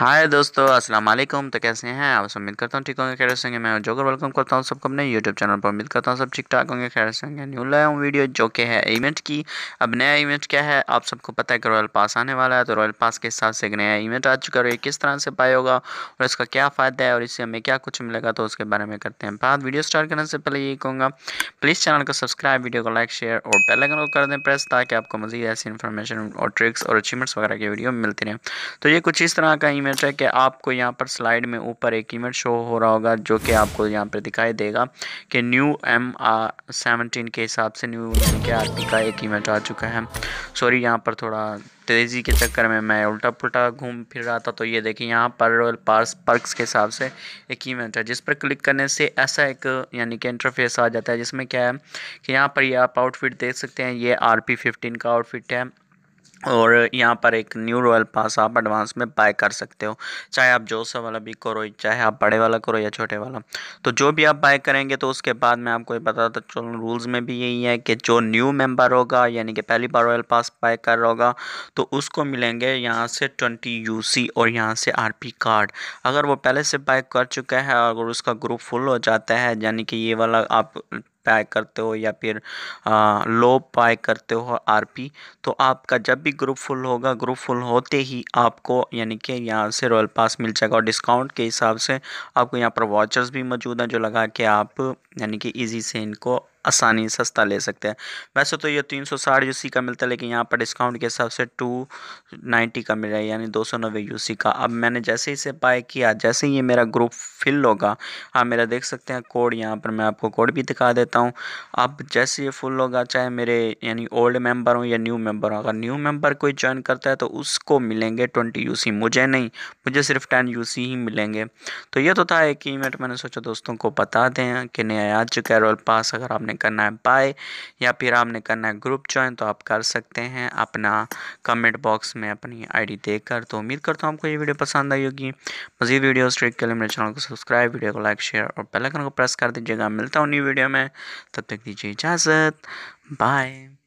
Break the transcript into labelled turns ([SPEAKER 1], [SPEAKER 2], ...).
[SPEAKER 1] हाय दोस्तों अस्सलाम वालेकुम तो कैसे हैं आप सब उम्मीद करता हूँ ठीक होंगे खैर होंगे मैं जोकर वेलकम करता हूँ सबको अपने यूट्यूब चैनल पर उम्मीद करता हूँ सब ठीक ठाक होंगे खैर होंगे न्यू लाया हूँ वीडियो जो कि है इवेंट की अब नया इवेंट क्या है आप सबको पता है कि रॉयल पास आने वाला है तो रॉयल पास के हिसाब से एक नया इवेंट आ चुका है ये किस तरह से पाए होगा और इसका क्या फ़ायदा है और इससे हमें क्या कुछ मिलेगा तो उसके बारे में करते हैं बात वीडियो स्टार्ट करने से पहले यही कहूँगा प्लीज़ चैनल को सब्सक्राइब वीडियो को लाइक शेयर और पहले को कर दें प्रेस ताकि आपको मजीद ऐसी इन्फॉर्मेशन और ट्रिक्स और अचीवमेंट्स वगैरह की वीडियो मिलती रहे तो ये कुछ इस तरह का इमेज है कि आपको यहाँ पर स्लाइड में ऊपर एक इमेज शो हो रहा होगा जो कि आपको यहाँ पर दिखाई देगा कि न्यू एम सेवनटीन के हिसाब से न्यू के आरपी का एक इमेज आ चुका है सॉरी यहाँ पर थोड़ा तेज़ी के चक्कर में मैं उल्टा पुल्टा घूम फिर रहा था तो ये देखिए यहाँ पर रॉयल पार्स पर्क्स के हिसाब से एक इवेंट है जिस पर क्लिक करने से ऐसा एक यानी कि इंटरफेस आ जाता है जिसमें क्या है कि यहाँ पर ये आप आउटफिट देख सकते हैं ये आर पी फिफ्टीन का आउटफिट है और यहाँ पर एक न्यू रॉयल पास आप एडवांस में बाय कर सकते हो चाहे आप जो सा वाला भी करो चाहे आप बड़े वाला करो या छोटे वाला तो जो भी आप बाय करेंगे तो उसके बाद मैं आपको ये बताता चलूँ रूल्स में भी यही है कि जो न्यू मेंबर होगा यानी कि पहली बार रॉयल पास बाय कर रहा होगा तो उसको मिलेंगे यहाँ से ट्वेंटी यू और यहाँ से आर कार्ड अगर वो पहले से बाय कर चुका है और उसका ग्रुप फुल हो जाता है यानी कि ये वाला आप पाए करते हो या फिर लो पाए करते हो आरपी तो आपका जब भी ग्रुप फुल होगा ग्रुप फुल होते ही आपको यानी कि यहाँ से रॉयल पास मिल जाएगा और डिस्काउंट के हिसाब से आपको यहाँ पर वॉचर्स भी मौजूद हैं जो लगा के आप यानी कि इजी से इनको आसानी सस्ता ले सकते हैं वैसे तो ये तीन सौ साठ यू का मिलता है लेकिन यहाँ पर डिस्काउंट के हिसाब से टू नाइन्टी का मिल रहा है यानी दो सौ नब्बे यू का अब मैंने जैसे ही इसे बाय किया जैसे ही ये मेरा ग्रुप फिल होगा आप मेरा देख सकते हैं कोड यहाँ पर मैं आपको कोड भी दिखा देता हूँ अब जैसे ये फुल होगा चाहे मेरे यानी ओल्ड मेम्बर हों या न्यू मेम्बर हों अगर न्यू मेम्बर कोई ज्वाइन करता है तो उसको मिलेंगे ट्वेंटी यू मुझे नहीं मुझे सिर्फ टेन यू ही मिलेंगे तो ये तो था एक इवेंट मैंने सोचा दोस्तों को बता दें कि नया में आ चुका है रोल पास अगर आपने करना है बाय या फिर आपने करना है ग्रुप ज्वाइन तो आप कर सकते हैं अपना कमेंट बॉक्स में अपनी आईडी देकर तो उम्मीद करता हूँ आपको ये वीडियो पसंद आई होगी मजीद वीडियो ट्रिक के लिए मेरे चैनल को सब्सक्राइब वीडियो को लाइक शेयर और बेल को प्रेस कर दीजिएगा मिलता हूँ न्यू वीडियो में तब तक दीजिए इजाज़त बाय